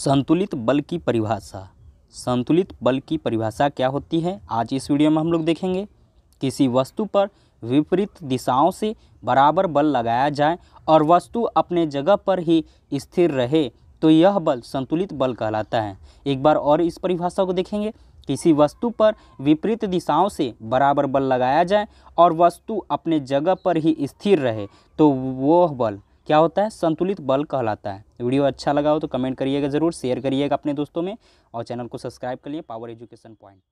संतुलित बल की परिभाषा संतुलित बल की परिभाषा क्या होती है आज इस वीडियो में हम लोग देखेंगे किसी वस्तु पर विपरीत दिशाओं से बराबर बल लगाया जाए और वस्तु अपने जगह पर ही स्थिर रहे तो यह बल संतुलित बल कहलाता है एक बार और इस परिभाषा को देखेंगे किसी वस्तु पर विपरीत दिशाओं से बराबर बल लगाया जाए और वस्तु अपने जगह पर ही स्थिर रहे तो वह बल क्या होता है संतुलित बल कहलाता है वीडियो अच्छा लगा हो तो कमेंट करिएगा ज़रूर शेयर करिएगा अपने दोस्तों में और चैनल को सब्सक्राइब करिए पावर एजुकेशन पॉइंट